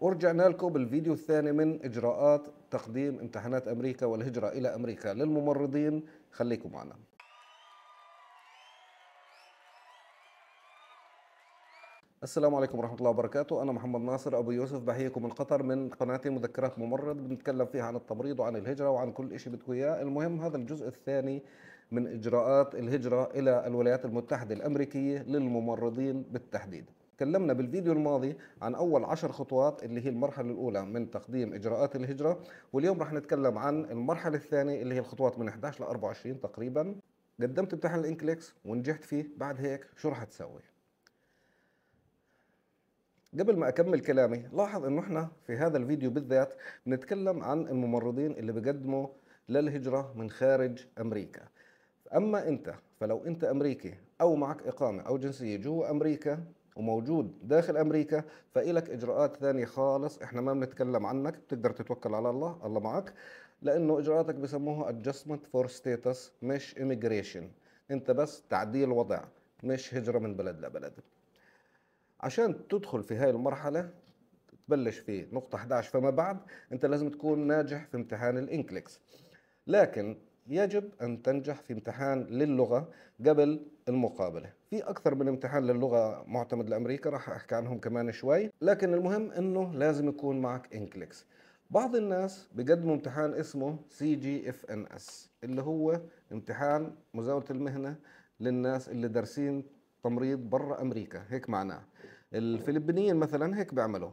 ورجعنا لكم بالفيديو الثاني من إجراءات تقديم امتحانات أمريكا والهجرة إلى أمريكا للممرضين خليكم معنا السلام عليكم ورحمة الله وبركاته أنا محمد ناصر أبو يوسف بحييكم من قطر من قناتي مذكرات ممرض بنتكلم فيها عن التمريض وعن الهجرة وعن كل شيء بدكم إياه المهم هذا الجزء الثاني من إجراءات الهجرة إلى الولايات المتحدة الأمريكية للممرضين بالتحديد تكلمنا بالفيديو الماضي عن أول عشر خطوات اللي هي المرحلة الأولى من تقديم إجراءات الهجرة واليوم رح نتكلم عن المرحلة الثانية اللي هي الخطوات من 11 ل 24 تقريبا قدمت امتحان الإنكليكس ونجحت فيه بعد هيك شو رح تسوي؟ قبل ما أكمل كلامي لاحظ إنه إحنا في هذا الفيديو بالذات بنتكلم عن الممرضين اللي بقدموا للهجرة من خارج أمريكا أما أنت فلو أنت أمريكي أو معك إقامة أو جنسية جوا أمريكا وموجود داخل امريكا فإلك اجراءات ثانيه خالص احنا ما بنتكلم عنك بتقدر تتوكل على الله الله معك لانه اجراءاتك بسموها ادجستمنت فور ستيتس مش ايميجريشن انت بس تعديل وضع مش هجره من بلد لبلد عشان تدخل في هاي المرحله تبلش في نقطة 11 فما بعد أنت لازم تكون ناجح في امتحان الإنكليكس لكن يجب أن تنجح في امتحان للغة قبل المقابلة في أكثر من امتحان للغة معتمد لأمريكا راح أحكي عنهم كمان شوي لكن المهم أنه لازم يكون معك إنكليكس بعض الناس بقدموا امتحان اسمه سي جي اف ان اس اللي هو امتحان مزاولة المهنة للناس اللي دارسين تمريض برا أمريكا هيك معناه الفلبينيين مثلا هيك بيعملوا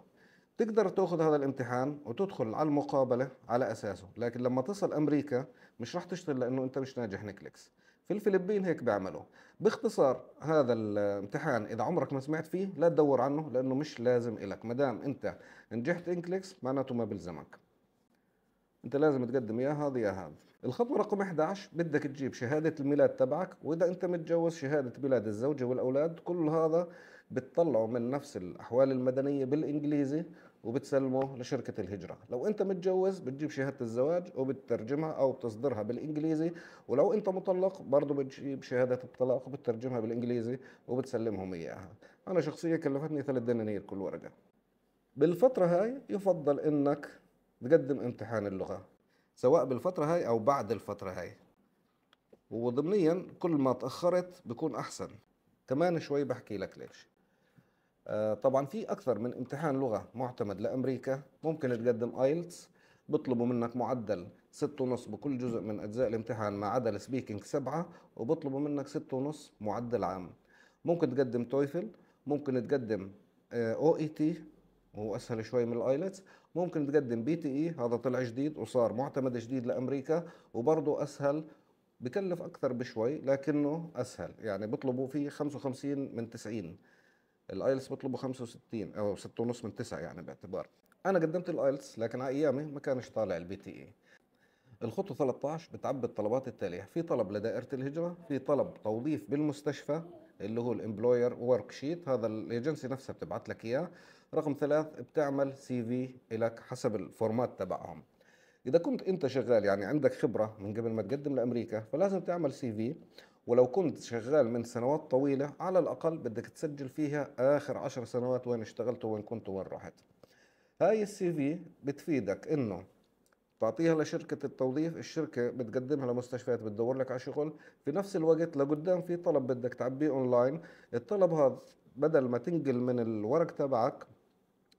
تقدر تاخذ هذا الامتحان وتدخل على المقابله على اساسه لكن لما تصل امريكا مش راح تشتغل لانه انت مش ناجح نكليكس في الفلبين هيك بيعملوا باختصار هذا الامتحان اذا عمرك ما سمعت فيه لا تدور عنه لانه مش لازم إلك ما دام انت نجحت انكليكس معناته ما بلزمك انت لازم تقدم يا هذا يا هذا الخطوه رقم 11 بدك تجيب شهاده الميلاد تبعك واذا انت متجوز شهاده ميلاد الزوجه والاولاد كل هذا بتطلعوا من نفس الاحوال المدنيه بالانجليزي وبتسلمه لشركة الهجرة لو أنت متجوز بتجيب شهادة الزواج وبتترجمها أو بتصدرها بالإنجليزي ولو أنت مطلق برضه بتجيب شهادة الطلاق وبتترجمها بالإنجليزي وبتسلمهم إياها أنا شخصيا كلفتني ثلاث دنانير كل ورقة بالفترة هاي يفضل إنك تقدم امتحان اللغة سواء بالفترة هاي أو بعد الفترة هاي وضمنيا كل ما تأخرت بكون أحسن كمان شوي بحكي لك ليش آه، طبعا في اكثر من امتحان لغه معتمد لامريكا ممكن تقدم ايلتس بيطلبوا منك معدل ستة ونص بكل جزء من أجزاء الامتحان ما عدا السبيكينج سبعة وبيطلبوا منك ستة ونص معدل عام ممكن تقدم تويفل ممكن تقدم او آه، اي تي e وهو اسهل شوي من الايلتس ممكن تقدم بي تي اي هذا طلع جديد وصار معتمد جديد لامريكا وبرضه اسهل بكلف اكثر بشوي لكنه اسهل يعني بيطلبوا فيه 55 من 90 الايلتس بيطلبوا 65 او 6 ونص من 9 يعني باعتبار انا قدمت الايلتس لكن على ايامي ما كانش طالع البي تي اي e. الخطوه 13 بتعبي الطلبات التاليه في طلب لدائره الهجره في طلب توظيف بالمستشفى اللي هو الامبلوير ورك شيت هذا الايجنسي نفسها بتبعت لك اياه رقم ثلاث بتعمل سي في لك حسب الفورمات تبعهم اذا كنت انت شغال يعني عندك خبره من قبل ما تقدم لامريكا فلازم تعمل سي في ولو كنت شغال من سنوات طويلة على الأقل بدك تسجل فيها آخر عشر سنوات وين اشتغلت وين كنت وين رحت هاي السي في بتفيدك إنه تعطيها لشركة التوظيف الشركة بتقدمها لمستشفيات بتدور لك على شغل في نفس الوقت لقدام في طلب بدك تعبيه اونلاين الطلب هذا بدل ما تنقل من الورق تبعك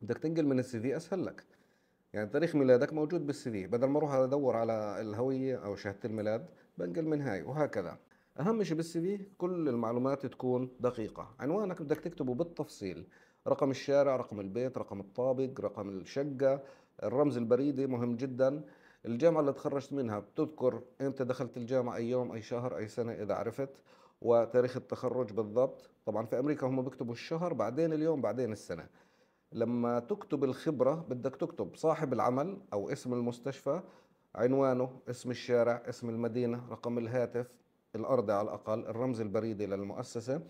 بدك تنقل من السي في اسهل لك يعني تاريخ ميلادك موجود بالسي في بدل ما اروح ادور على الهويه او شهاده الميلاد بنقل من هاي وهكذا اهم شيء بالسي في كل المعلومات تكون دقيقه عنوانك بدك تكتبه بالتفصيل رقم الشارع رقم البيت رقم الطابق رقم الشقه الرمز البريدي مهم جدا الجامعه اللي تخرجت منها بتذكر امتى دخلت الجامعه اي يوم اي شهر اي سنه اذا عرفت وتاريخ التخرج بالضبط طبعا في امريكا هم بيكتبوا الشهر بعدين اليوم بعدين السنه لما تكتب الخبره بدك تكتب صاحب العمل او اسم المستشفى عنوانه اسم الشارع اسم المدينه رقم الهاتف الأرض على الأقل الرمز البريدي للمؤسسة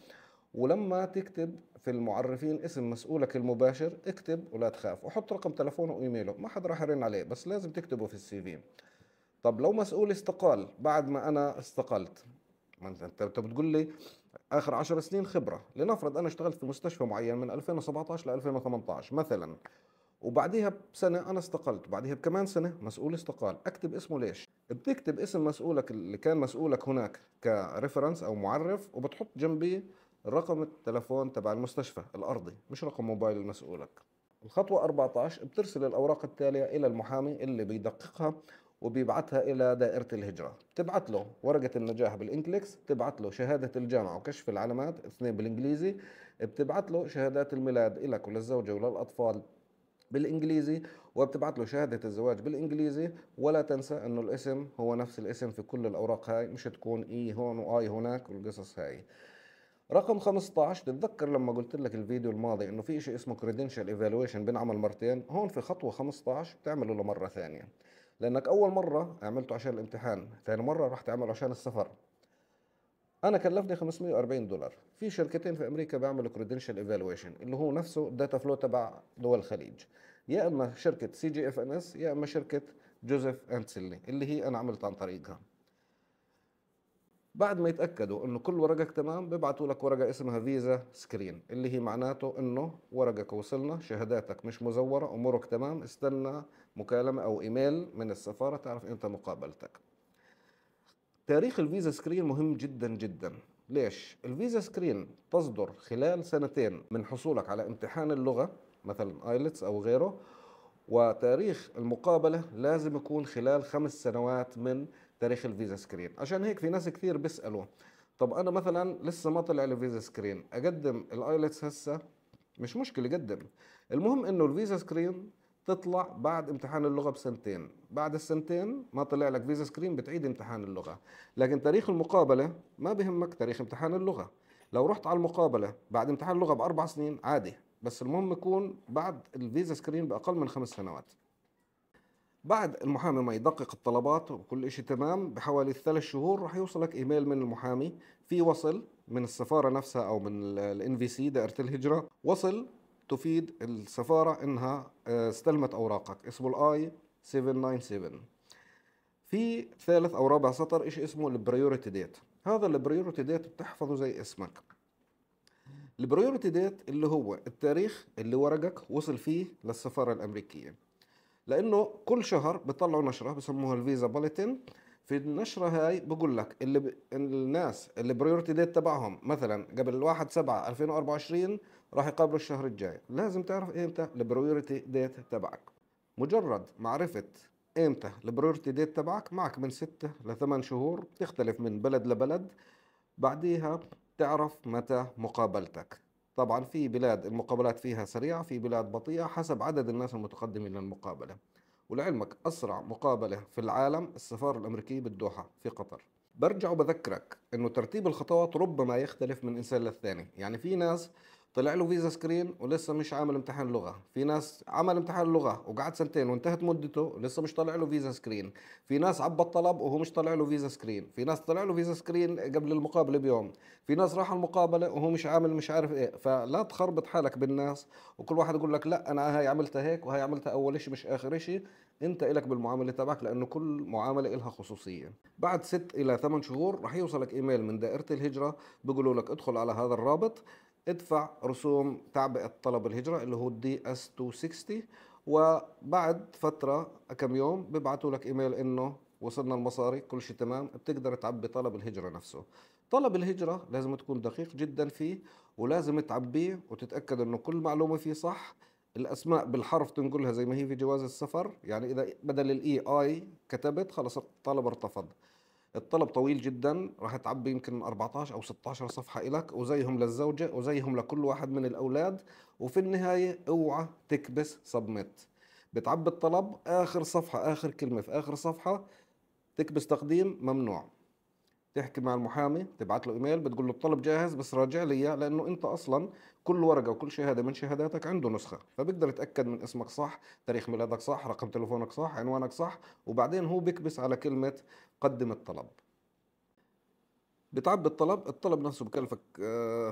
ولما تكتب في المعرفين اسم مسؤولك المباشر اكتب ولا تخاف وحط رقم تلفونه وايميله ما حد راح يرن عليه بس لازم تكتبه في السي في طب لو مسؤول استقال بعد ما انا استقلت ما انت انت بتقول لي اخر 10 سنين خبره لنفرض انا اشتغلت في مستشفى معين من 2017 ل 2018 مثلا وبعديها بسنه انا استقلت وبعديها بكمان سنه مسؤول استقال اكتب اسمه ليش بتكتب اسم مسؤولك اللي كان مسؤولك هناك كريفرنس او معرف وبتحط جنبيه رقم التلفون تبع المستشفى الارضي مش رقم موبايل مسؤولك الخطوة 14 بترسل الأوراق التالية إلى المحامي اللي بيدققها وبيبعتها إلى دائرة الهجرة تبعت له ورقة النجاح بالإنكليكس تبعت له شهادة الجامعة وكشف العلامات اثنين بالإنجليزي بتبعت له شهادات الميلاد إلك وللزوجة وللأطفال بالانجليزي وبتبعت له شهاده الزواج بالانجليزي ولا تنسى انه الاسم هو نفس الاسم في كل الاوراق هاي مش تكون اي هون واي هناك والقصص هاي رقم 15 تتذكر لما قلت لك الفيديو الماضي انه في شيء اسمه كريدنشال ايفالويشن بنعمل مرتين هون في خطوه 15 بتعمله لمره ثانيه لانك اول مره عملته عشان الامتحان ثاني مره راح تعمله عشان السفر انا كلفني 540 دولار في شركتين في امريكا بيعملوا كريدنشال ايفالويشن اللي هو نفسه الداتا فلو تبع دول الخليج يا اما شركه سي جي اف ان اس يا اما شركه جوزيف اند سيلي اللي هي انا عملت عن طريقها بعد ما يتاكدوا انه كل ورقك تمام بيبعتوا لك ورقه اسمها فيزا سكرين اللي هي معناته انه ورقك وصلنا شهاداتك مش مزوره امورك تمام استنى مكالمه او ايميل من السفاره تعرف انت مقابلتك تاريخ الفيزا سكرين مهم جدا جدا ليش؟ الفيزا سكرين تصدر خلال سنتين من حصولك على امتحان اللغة مثلا ايلتس e او غيره وتاريخ المقابلة لازم يكون خلال خمس سنوات من تاريخ الفيزا سكرين عشان هيك في ناس كثير بيسألوا طب أنا مثلا لسه ما طلع لي فيزا سكرين أقدم الايلتس e هسه مش مشكلة قدم المهم انه الفيزا سكرين تطلع بعد امتحان اللغه بسنتين بعد السنتين ما طلع لك فيزا سكرين بتعيد امتحان اللغه لكن تاريخ المقابله ما بهمك تاريخ امتحان اللغه لو رحت على المقابله بعد امتحان اللغه باربع سنين عادي بس المهم يكون بعد الفيزا سكرين باقل من خمس سنوات بعد المحامي ما يدقق الطلبات وكل شيء تمام بحوالي الثلاث شهور راح يوصلك ايميل من المحامي في وصل من السفاره نفسها او من الان في سي دائره الهجره وصل تفيد السفارة إنها آه، استلمت أوراقك اسمه الآي 797 في ثالث أو رابع سطر إيش اسمه البريوريتي ديت هذا البريوريتي ديت بتحفظه زي اسمك البريوريتي ديت اللي هو التاريخ اللي ورقك وصل فيه للسفارة الأمريكية لأنه كل شهر بيطلعوا نشرة بسموها الفيزا بوليتن في النشرة هاي بقول لك اللي ب... الناس اللي بريورتي ديت تبعهم مثلا قبل 1 7 2024 راح يقابله الشهر الجاي لازم تعرف امتى البريوريتي ديت تبعك مجرد معرفة امتى البريوريتي ديت تبعك معك من ستة لثمان شهور تختلف من بلد لبلد بعديها تعرف متى مقابلتك طبعا في بلاد المقابلات فيها سريعة في بلاد بطيئة حسب عدد الناس المتقدمين للمقابلة ولعلمك أسرع مقابلة في العالم السفارة الأمريكية بالدوحة في قطر برجع وبذكرك أنه ترتيب الخطوات ربما يختلف من إنسان للثاني يعني في ناس طلع له فيزا سكرين ولسه مش عامل امتحان لغه في ناس عمل امتحان لغه وقعد سنتين وانتهت مدته ولسه مش طلع له فيزا سكرين في ناس عبى الطلب وهو مش طلع له فيزا سكرين في ناس طلع له فيزا سكرين قبل المقابله بيوم في ناس راح المقابله وهو مش عامل مش عارف ايه فلا تخربط حالك بالناس وكل واحد يقول لك لا انا هاي عملتها هيك وهاي عملتها اول شيء مش اخر شيء انت الك بالمعامله تبعك لانه كل معامله لها خصوصيه بعد ست الى ثمان شهور راح يوصلك ايميل من دائره الهجره بيقولوا لك ادخل على هذا الرابط ادفع رسوم تعبئة طلب الهجرة اللي هو الدي اس 260 وبعد فترة كم يوم ببعثوا لك ايميل انه وصلنا المصاري كل شيء تمام بتقدر تعبي طلب الهجرة نفسه طلب الهجرة لازم تكون دقيق جدا فيه ولازم تعبيه وتتأكد انه كل معلومة فيه صح الاسماء بالحرف تنقلها زي ما هي في جواز السفر يعني اذا بدل الاي اي e كتبت خلص الطلب ارتفض الطلب طويل جدا راح تعبي يمكن 14 او 16 صفحه لك وزيهم للزوجه وزيهم لكل واحد من الاولاد وفي النهايه اوعى تكبس سبميت بتعبي الطلب اخر صفحه اخر كلمه في اخر صفحه تكبس تقديم ممنوع تحكي مع المحامي تبعت له ايميل بتقول له الطلب جاهز بس راجع لي اياه لانه انت اصلا كل ورقه وكل شهاده من شهاداتك عنده نسخه فبيقدر يتاكد من اسمك صح تاريخ ميلادك صح رقم تليفونك صح عنوانك صح وبعدين هو بيكبس على كلمه قدم الطلب بتعبي الطلب الطلب نفسه بكلفك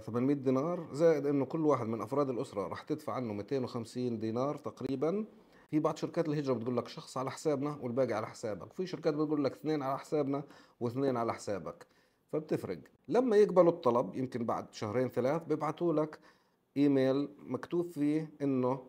800 آه، دينار زائد انه كل واحد من افراد الاسره راح تدفع عنه 250 دينار تقريبا في بعض شركات الهجره بتقول لك شخص على حسابنا والباقي على حسابك في شركات بتقول لك اثنين على حسابنا واثنين على حسابك فبتفرق لما يقبلوا الطلب يمكن بعد شهرين ثلاث بيبعثوا لك ايميل مكتوب فيه انه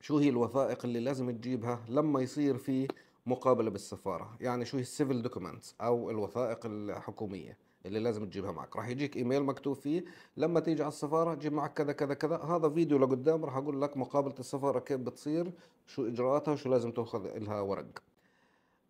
شو هي الوثائق اللي لازم تجيبها لما يصير في مقابله بالسفاره يعني شو هي السيفل دوكيومنتس او الوثائق الحكوميه اللي لازم تجيبها معك راح يجيك ايميل مكتوب فيه لما تيجي على السفاره جيب معك كذا كذا كذا هذا فيديو لقدام راح اقول لك مقابله السفاره كيف بتصير شو اجراءاتها وشو لازم تاخذ لها ورق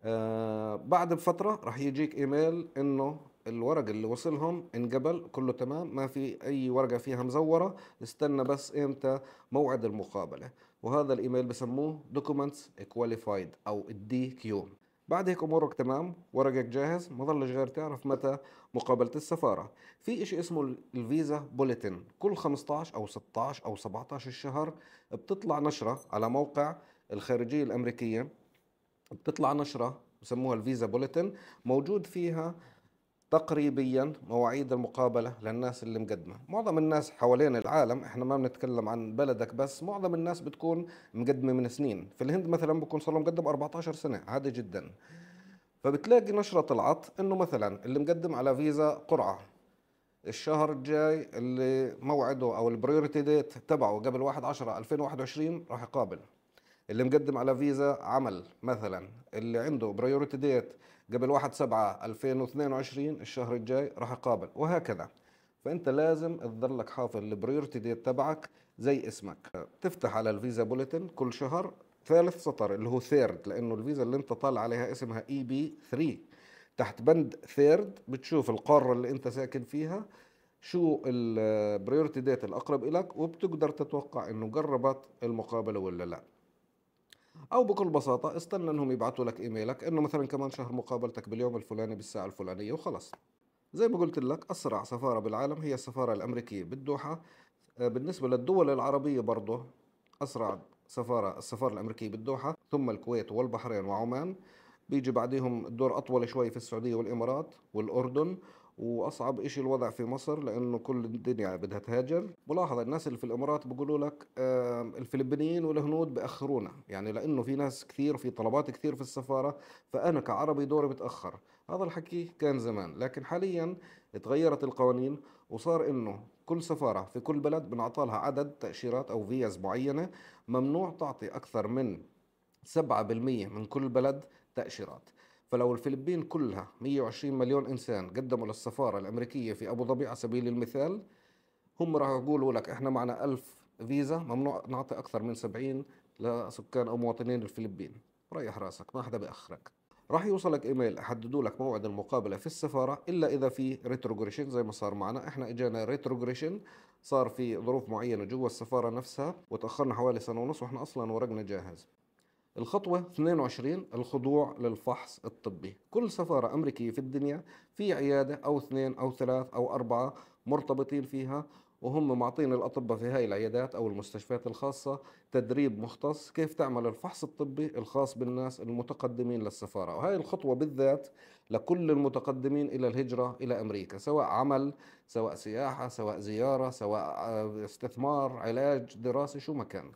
آه بعد بفتره راح يجيك ايميل انه الورق اللي وصلهم انقبل كله تمام ما في اي ورقه فيها مزوره استنى بس امتى موعد المقابله وهذا الايميل بسموه documents qualified او الدي كيو بعد هيك امورك تمام ورقك جاهز ما ضلش غير تعرف متى مقابله السفاره في شيء اسمه الفيزا بوليتن كل 15 او 16 او 17 الشهر بتطلع نشره على موقع الخارجيه الامريكيه بتطلع نشره بسموها الفيزا بوليتن موجود فيها تقريبيا مواعيد المقابله للناس اللي مقدمه معظم الناس حوالين العالم احنا ما بنتكلم عن بلدك بس معظم الناس بتكون مقدمه من سنين في الهند مثلا بكون صار له مقدم 14 سنه عادي جدا فبتلاقي نشره طلعت انه مثلا اللي مقدم على فيزا قرعه الشهر الجاي اللي موعده او البريورتي ديت تبعه قبل 1 10 2021 راح يقابل اللي مقدم على فيزا عمل مثلا اللي عنده برايورتي ديت قبل 1 7 2022 الشهر الجاي راح اقابل وهكذا فانت لازم تضلك حافظ البريورتي ديت تبعك زي اسمك تفتح على الفيزا بوليتن كل شهر ثالث سطر اللي هو ثيرد لانه الفيزا اللي انت طالع عليها اسمها اي بي 3 تحت بند ثيرد بتشوف القاره اللي انت ساكن فيها شو البريورتي ديت الاقرب لك وبتقدر تتوقع انه قربت المقابله ولا لا او بكل بساطه استنى انهم يبعثوا لك ايميلك انه مثلا كمان شهر مقابلتك باليوم الفلاني بالساعه الفلانيه وخلص زي ما قلت لك اسرع سفاره بالعالم هي السفاره الامريكيه بالدوحه آه، بالنسبه للدول العربيه برضه اسرع سفاره السفاره الامريكيه بالدوحه ثم الكويت والبحرين وعمان بيجي بعديهم الدور اطول شوي في السعوديه والامارات والاردن واصعب شيء الوضع في مصر لانه كل الدنيا بدها تهاجر ملاحظه الناس اللي في الامارات بيقولوا لك الفلبينيين والهنود باخرونا يعني لانه في ناس كثير في طلبات كثير في السفاره فانا كعربي دوري بتاخر هذا الحكي كان زمان لكن حاليا تغيرت القوانين وصار انه كل سفاره في كل بلد بنعطى لها عدد تاشيرات او فيز معينه ممنوع تعطي اكثر من 7% من كل بلد تأشيرات فلو الفلبين كلها 120 مليون إنسان قدموا للسفارة الأمريكية في أبو ظبي على سبيل المثال هم راح يقولوا لك إحنا معنا ألف فيزا ممنوع نعطي أكثر من 70 لسكان أو مواطنين الفلبين ريح راسك ما حدا بأخرك راح يوصلك ايميل حددوا لك موعد المقابله في السفاره الا اذا في ريتروجريشن زي ما صار معنا احنا اجانا ريتروجريشن صار في ظروف معينه جوا السفاره نفسها وتاخرنا حوالي سنه ونص واحنا اصلا ورقنا جاهز الخطوة 22 الخضوع للفحص الطبي كل سفارة أمريكية في الدنيا في عيادة أو اثنين أو ثلاث أو أربعة مرتبطين فيها وهم معطين الأطباء في هاي العيادات أو المستشفيات الخاصة تدريب مختص كيف تعمل الفحص الطبي الخاص بالناس المتقدمين للسفارة وهاي الخطوة بالذات لكل المتقدمين إلى الهجرة إلى أمريكا سواء عمل سواء سياحة سواء زيارة سواء آه، استثمار علاج دراسة شو ما كان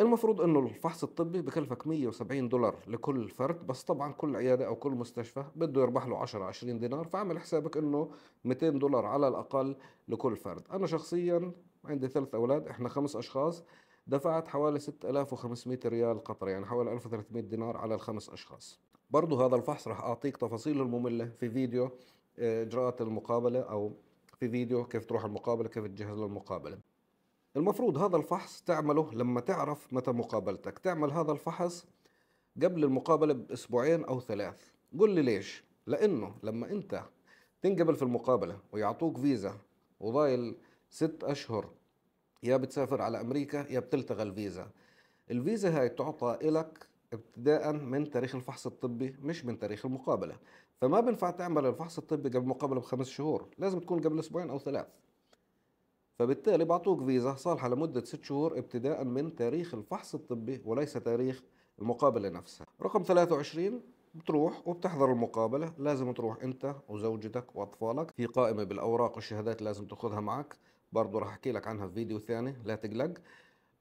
المفروض انه الفحص الطبي بكلفك 170 دولار لكل فرد بس طبعا كل عياده او كل مستشفى بده يربح له 10 20 دينار فاعمل حسابك انه 200 دولار على الاقل لكل فرد انا شخصيا عندي ثلاث اولاد احنا خمس اشخاص دفعت حوالي 6500 ريال قطري يعني حوالي 1300 دينار على الخمس اشخاص برضه هذا الفحص راح اعطيك تفاصيله الممله في فيديو آه، اجراءات المقابله او في فيديو كيف تروح المقابله كيف تجهز للمقابله المفروض هذا الفحص تعمله لما تعرف متى مقابلتك تعمل هذا الفحص قبل المقابلة بأسبوعين أو ثلاث قل لي ليش لأنه لما أنت تنقبل في المقابلة ويعطوك فيزا وضايل ست أشهر يا بتسافر على أمريكا يا بتلتغى الفيزا الفيزا هاي تعطى إلك ابتداء من تاريخ الفحص الطبي مش من تاريخ المقابلة فما بنفع تعمل الفحص الطبي قبل المقابلة بخمس شهور لازم تكون قبل أسبوعين أو ثلاث فبالتالي بعطوك فيزا صالحة لمدة ست شهور ابتداء من تاريخ الفحص الطبي وليس تاريخ المقابلة نفسها رقم 23 بتروح وبتحضر المقابلة لازم تروح أنت وزوجتك وأطفالك في قائمة بالأوراق والشهادات لازم تاخذها معك برضه رح أحكي لك عنها في فيديو ثاني لا تقلق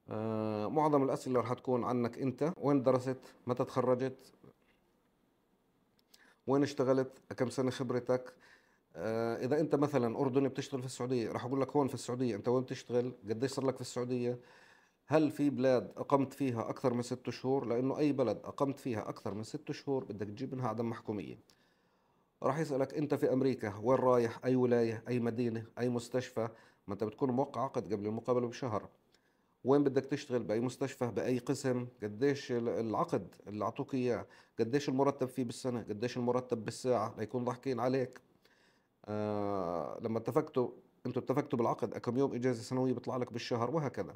آه معظم الأسئلة رح تكون عنك أنت وين درست متى تخرجت وين اشتغلت كم سنة خبرتك آه، اذا انت مثلا اردني بتشتغل في السعوديه راح اقول لك هون في السعوديه انت وين بتشتغل قديش صار لك في السعوديه هل في بلاد اقمت فيها اكثر من ست شهور لانه اي بلد اقمت فيها اكثر من ست شهور بدك تجيب منها عدم محكوميه راح يسالك انت في امريكا وين رايح اي ولايه اي مدينه اي مستشفى ما انت بتكون موقع عقد قبل المقابله بشهر وين بدك تشتغل باي مستشفى باي قسم قديش العقد اللي اعطوك اياه قديش المرتب فيه بالسنه قديش المرتب بالساعه ليكون ضحكين عليك آه، لما اتفقتوا انتوا اتفقتوا بالعقد كم يوم اجازه سنويه بيطلع لك بالشهر وهكذا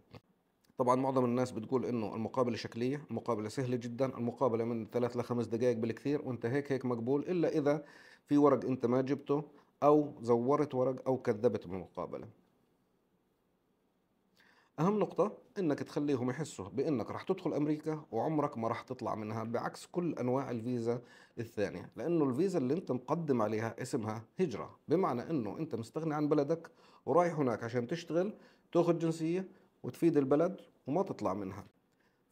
طبعا معظم الناس بتقول انه المقابله شكليه المقابله سهله جدا المقابله من ثلاث لخمس دقائق بالكثير وانت هيك هيك مقبول الا اذا في ورق انت ما جبته او زورت ورق او كذبت بالمقابله اهم نقطه انك تخليهم يحسوا بانك راح تدخل امريكا وعمرك ما راح تطلع منها بعكس كل انواع الفيزا الثانيه لانه الفيزا اللي انت مقدم عليها اسمها هجره بمعنى انه انت مستغني عن بلدك ورايح هناك عشان تشتغل تاخذ جنسيه وتفيد البلد وما تطلع منها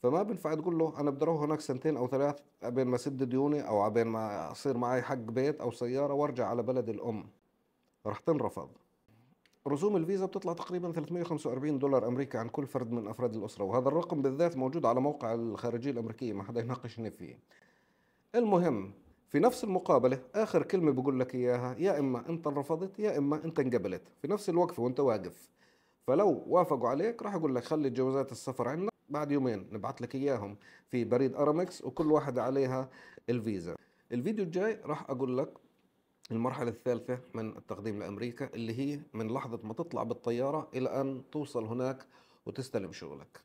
فما بينفع تقول له انا بدي اروح هناك سنتين او ثلاث قبل ما اسد ديوني او قبل ما اصير معي حق بيت او سياره وارجع على بلد الام راح تنرفض رسوم الفيزا بتطلع تقريبا 345 دولار امريكي عن كل فرد من افراد الاسره وهذا الرقم بالذات موجود على موقع الخارجيه الامريكيه ما حدا يناقشني فيه المهم في نفس المقابلة آخر كلمة بقول لك إياها يا إما أنت انرفضت يا إما أنت انقبلت في نفس الوقفة وأنت واقف فلو وافقوا عليك راح أقول لك خلي جوازات السفر عندنا بعد يومين نبعث لك إياهم في بريد أرامكس وكل واحد عليها الفيزا الفيديو الجاي راح أقول لك المرحلة الثالثة من التقديم لأمريكا اللي هي من لحظة ما تطلع بالطيارة إلى أن توصل هناك وتستلم شغلك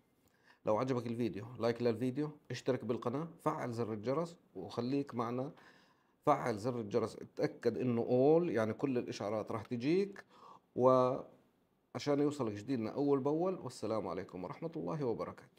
لو عجبك الفيديو لايك للفيديو اشترك بالقناة فعل زر الجرس وخليك معنا فعل زر الجرس اتأكد انه اول يعني كل الاشعارات راح تجيك وعشان يوصلك جديدنا اول باول والسلام عليكم ورحمة الله وبركاته